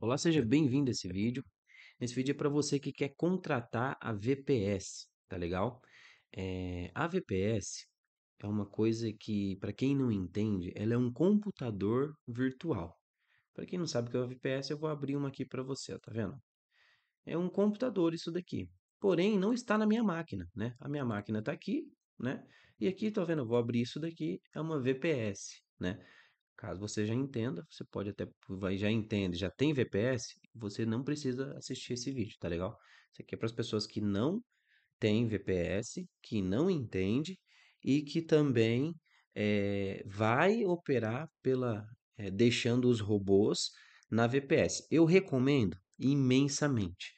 Olá, seja bem-vindo a esse vídeo. Esse vídeo é para você que quer contratar a VPS, tá legal? É, a VPS é uma coisa que, para quem não entende, ela é um computador virtual. Para quem não sabe o que é uma VPS, eu vou abrir uma aqui para você, tá vendo? É um computador isso daqui. Porém, não está na minha máquina, né? A minha máquina está aqui, né? E aqui, tá vendo? Eu vou abrir isso daqui, é uma VPS, né? Caso você já entenda, você pode até vai já entende, já tem VPS, você não precisa assistir esse vídeo, tá legal? Isso aqui é para as pessoas que não têm VPS, que não entende e que também é, vai operar pela é, deixando os robôs na VPS. Eu recomendo imensamente.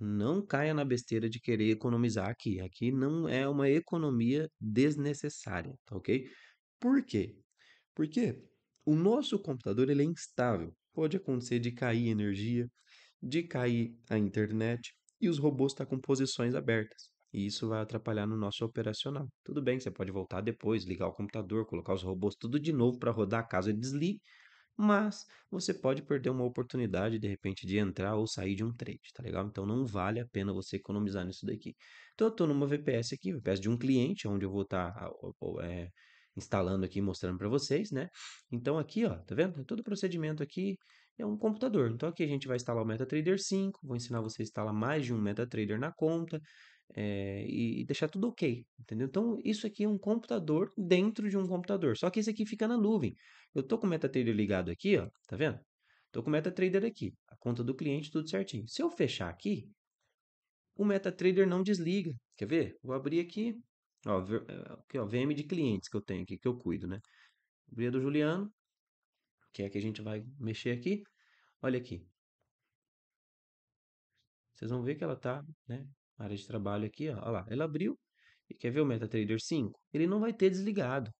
Não caia na besteira de querer economizar aqui. Aqui não é uma economia desnecessária, tá ok? Por quê? Porque o nosso computador ele é instável. Pode acontecer de cair energia, de cair a internet e os robôs estão tá com posições abertas. E isso vai atrapalhar no nosso operacional. Tudo bem, você pode voltar depois, ligar o computador, colocar os robôs tudo de novo para rodar caso ele desligue, mas você pode perder uma oportunidade de repente de entrar ou sair de um trade, tá legal? Então não vale a pena você economizar nisso daqui. Então eu estou numa VPS aqui, VPS de um cliente, onde eu vou estar tá, é, instalando aqui, mostrando para vocês, né? Então aqui, ó, tá vendo? Todo o procedimento aqui é um computador. Então aqui a gente vai instalar o MetaTrader 5, vou ensinar você a instalar mais de um MetaTrader na conta é, e, e, deixar tudo ok, entendeu? Então isso aqui é um computador dentro de um computador, só que esse aqui fica na nuvem. Eu tô com o MetaTrader ligado aqui, ó, tá vendo? Tô com o MetaTrader aqui, a conta do cliente, tudo certinho. Se eu fechar aqui, o MetaTrader não desliga. Quer ver? Vou abrir aqui, Ó, que eh, aqui, ó, VM de clientes que eu tenho aqui, que eu cuido, né? Abrir do Juliano, que é que a gente vai mexer aqui. Olha aqui. Vocês vão ver que ela tá, né? Área de trabalho aqui, ó. Olha lá, ela abriu. E quer ver o MetaTrader 5? Ele não vai ter desligado.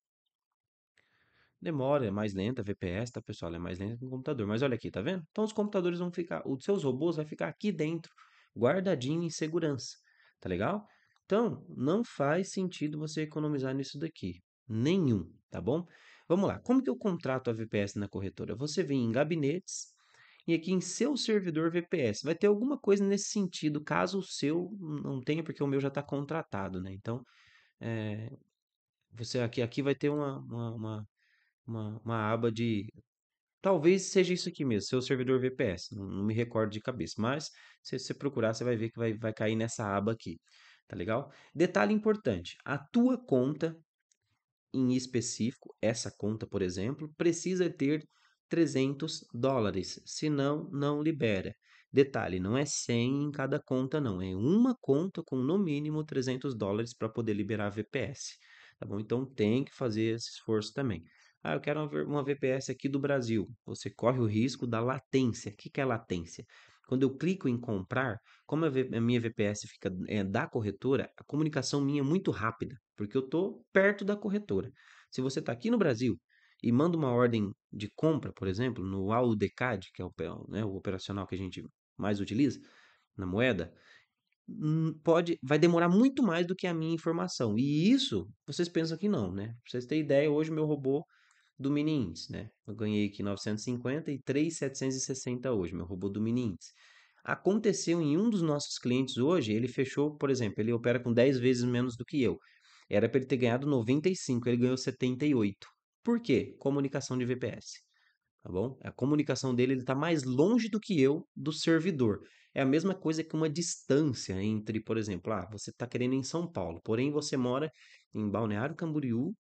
Demora, é mais lenta, VPS, tá, pessoal? É mais lenta que o computador. Mas olha aqui, tá vendo? Então os computadores vão ficar, os seus robôs vai ficar aqui dentro, guardadinho em segurança. Tá legal? Então, não faz sentido você economizar nisso daqui. Nenhum, tá bom? Vamos lá. Como que eu contrato a VPS na corretora? Você vem em gabinetes e aqui em seu servidor VPS. Vai ter alguma coisa nesse sentido, caso o seu não tenha, porque o meu já está contratado, né? Então, é, você aqui, aqui vai ter uma, uma, uma, uma, uma aba de... Talvez seja isso aqui mesmo, seu servidor VPS, não, não me recordo de cabeça, mas se você procurar, você vai ver que vai, vai cair nessa aba aqui tá legal? Detalhe importante: a tua conta em específico, essa conta, por exemplo, precisa ter 300 dólares, senão não libera. Detalhe, não é 100 em cada conta não, é uma conta com no mínimo 300 dólares para poder liberar a VPS, tá bom? Então tem que fazer esse esforço também. Ah, eu quero uma VPS aqui do Brasil. Você corre o risco da latência. O que é latência? Quando eu clico em comprar, como a, minha VPS fica é, da corretora, a comunicação minha é muito rápida, porque eu estou perto da corretora. Se você está aqui no Brasil e manda uma ordem de compra, por exemplo, no AUDCAD, que é o, né, o operacional que a gente mais utiliza na moeda, hum, pode vai demorar muito mais do que a minha informação. E isso, vocês pensam que não, né? Pra vocês terem ideia, hoje meu robô do mini índice, né? Eu ganhei aqui 950 e 3,760 hoje, meu robô do mini índice. Aconteceu em um dos nossos clientes hoje, ele fechou, por exemplo, ele opera com 10 vezes menos do que eu. Era para ele ter ganhado 95, ele ganhou 78. Por quê? Comunicação de VPS. Tá bom? A comunicação dele está mais longe do que eu do servidor. É a mesma coisa que uma distância entre, por exemplo, ah, você está querendo em São Paulo, porém você mora em Balneário Camboriú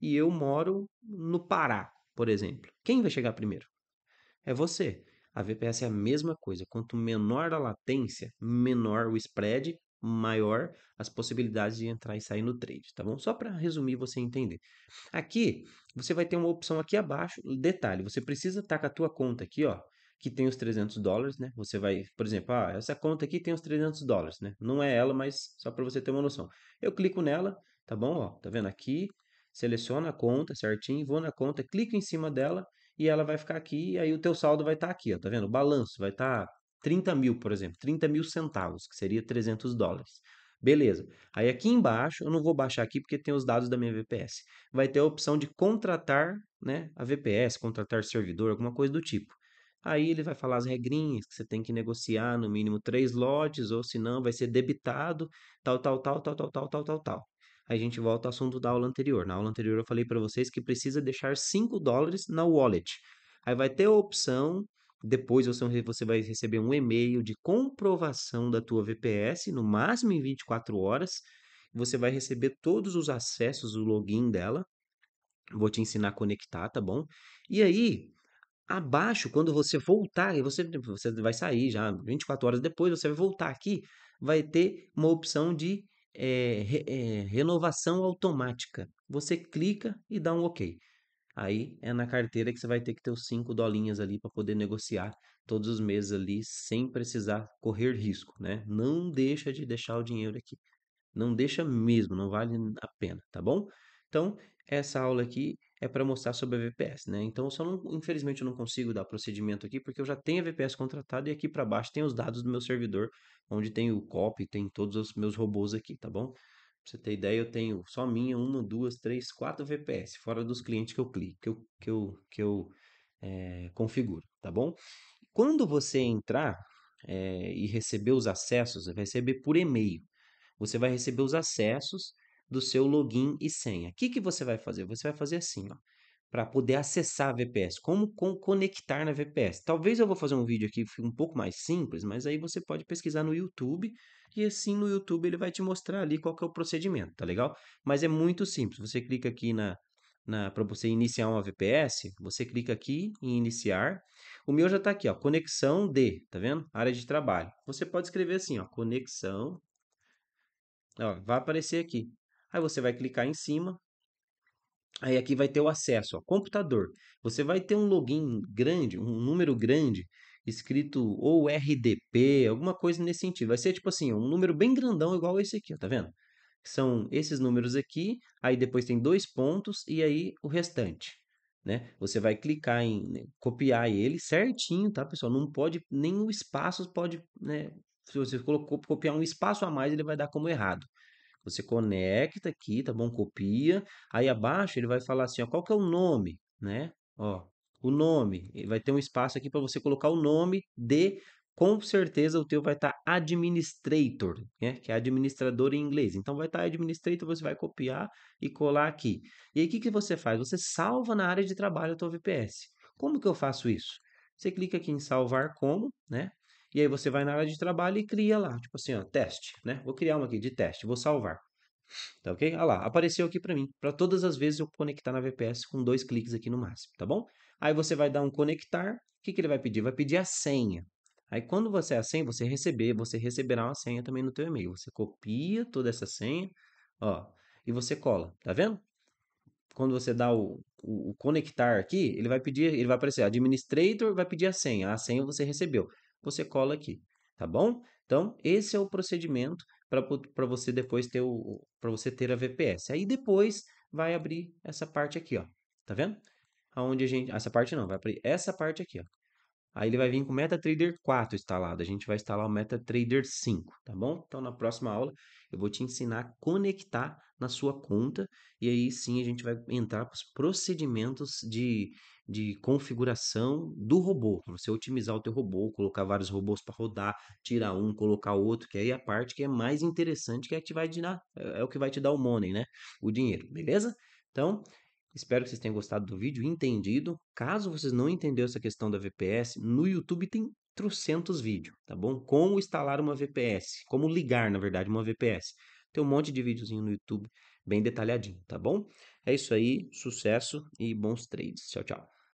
e eu moro no Pará, por exemplo. Quem vai chegar primeiro? É você. A VPS é a mesma coisa. Quanto menor a latência, menor o spread, maior as possibilidades de entrar e sair no trade, tá bom? Só para resumir você entender. Aqui você vai ter uma opção aqui abaixo. Detalhe, você precisa estar tá com a tua conta aqui, ó, que tem os 300 dólares, né? Você vai, por exemplo, ah, essa conta aqui tem os 300 dólares, né? Não é ela, mas só para você ter uma noção. Eu clico nela, tá bom? Ó, tá vendo aqui? seleciono a conta certinho, vou na conta, clico em cima dela e ela vai ficar aqui, e aí o teu saldo vai estar tá aqui, ó, tá vendo? O balanço vai estar tá 30 mil, por exemplo, 30 mil centavos, que seria 300 dólares. Beleza. Aí aqui embaixo, eu não vou baixar aqui porque tem os dados da minha VPS. Vai ter a opção de contratar né, a VPS, contratar servidor, alguma coisa do tipo. Aí ele vai falar as regrinhas, que você tem que negociar no mínimo três lotes, ou se não vai ser debitado, tal, tal, tal, tal, tal, tal, tal, tal, tal a gente volta ao assunto da aula anterior. Na aula anterior eu falei para vocês que precisa deixar 5 dólares na wallet. Aí vai ter a opção, depois você vai receber um e-mail de comprovação da tua VPS, no máximo em 24 horas. Você vai receber todos os acessos, o login dela. Vou te ensinar a conectar, tá bom? E aí, abaixo, quando você voltar, e você, você vai sair já 24 horas depois, você vai voltar aqui, vai ter uma opção de é, re, é, renovação automática. Você clica e dá um OK. Aí é na carteira que você vai ter que ter os 5 dolinhas ali para poder negociar todos os meses ali sem precisar correr risco, né? Não deixa de deixar o dinheiro aqui. Não deixa mesmo, não vale a pena, tá bom? Então, essa aula aqui é para mostrar sobre a VPS, né? Então, só não, infelizmente, eu não consigo dar procedimento aqui, porque eu já tenho a VPS contratada e aqui para baixo tem os dados do meu servidor, onde tem o copy, tem todos os meus robôs aqui, tá bom? Pra você ter ideia, eu tenho só minha, uma, duas, três, quatro VPS, fora dos clientes que eu clico, que eu, que eu, que eu é, configuro, tá bom? Quando você entrar é, e receber os acessos, vai receber por e-mail. Você vai receber os acessos do seu login e senha. O que, que você vai fazer? Você vai fazer assim, ó, para poder acessar a VPS, como conectar na VPS. Talvez eu vou fazer um vídeo aqui um pouco mais simples, mas aí você pode pesquisar no YouTube e assim no YouTube ele vai te mostrar ali qual que é o procedimento, tá legal? Mas é muito simples. Você clica aqui na, na para você iniciar uma VPS, você clica aqui em iniciar. O meu já está aqui, ó, conexão D, tá vendo? Área de trabalho. Você pode escrever assim, ó, conexão. Ó, vai aparecer aqui, Aí você vai clicar em cima. Aí aqui vai ter o acesso, ó, computador. Você vai ter um login grande, um número grande, escrito ou RDP, alguma coisa nesse sentido. Vai ser tipo assim, um número bem grandão igual esse aqui, ó, tá vendo? São esses números aqui, aí depois tem dois pontos e aí o restante. Né? Você vai clicar em né, copiar ele certinho, tá, pessoal? Não pode, nem o espaço pode, né? Se você colocou, copiar um espaço a mais, ele vai dar como errado. Você conecta aqui, tá bom? Copia. Aí abaixo ele vai falar assim, ó, qual que é o nome, né? Ó, o nome. Vai ter um espaço aqui para você colocar o nome de com certeza o teu vai estar tá administrator, né? que é administrador em inglês. Então vai estar tá administrator, você vai copiar e colar aqui. E aí o que, que você faz? Você salva na área de trabalho o teu VPS. Como que eu faço isso? Você clica aqui em salvar como, né? E aí você vai na área de trabalho e cria lá, tipo assim, ó, teste, né? Vou criar uma aqui de teste, vou salvar. Tá ok? Olha lá, apareceu aqui para mim, para todas as vezes eu conectar na VPS com dois cliques aqui no máximo, tá bom? Aí você vai dar um conectar, o que, que ele vai pedir? Vai pedir a senha. Aí quando você é a senha, você receber, você receberá uma senha também no teu e-mail. Você copia toda essa senha, ó, e você cola, tá vendo? Quando você dá o, o, o conectar aqui, ele vai pedir, ele vai aparecer administrator, vai pedir a senha. A senha você recebeu você cola aqui, tá bom? Então, esse é o procedimento para você depois ter o para você ter a VPS. Aí depois vai abrir essa parte aqui, ó. Tá vendo? Aonde a gente essa parte não, vai abrir essa parte aqui, ó, Aí ele vai vir com o MetaTrader 4 instalado. A gente vai instalar o MetaTrader 5, tá bom? Então na próxima aula eu vou te ensinar a conectar na sua conta e aí sim a gente vai entrar para os procedimentos de, de configuração do robô. Você otimizar o teu robô, colocar vários robôs para rodar, tirar um, colocar outro, que aí é a parte que é mais interessante que é que vai te dar, é, é o que vai te dar o money, né? O dinheiro, beleza? Então, Espero que vocês tenham gostado do vídeo, entendido. Caso vocês não entenderam essa questão da VPS, no YouTube tem trocentos vídeos, tá bom? Como instalar uma VPS, como ligar, na verdade, uma VPS. Tem um monte de videozinho no YouTube bem detalhadinho, tá bom? É isso aí, sucesso e bons trades. Tchau, tchau.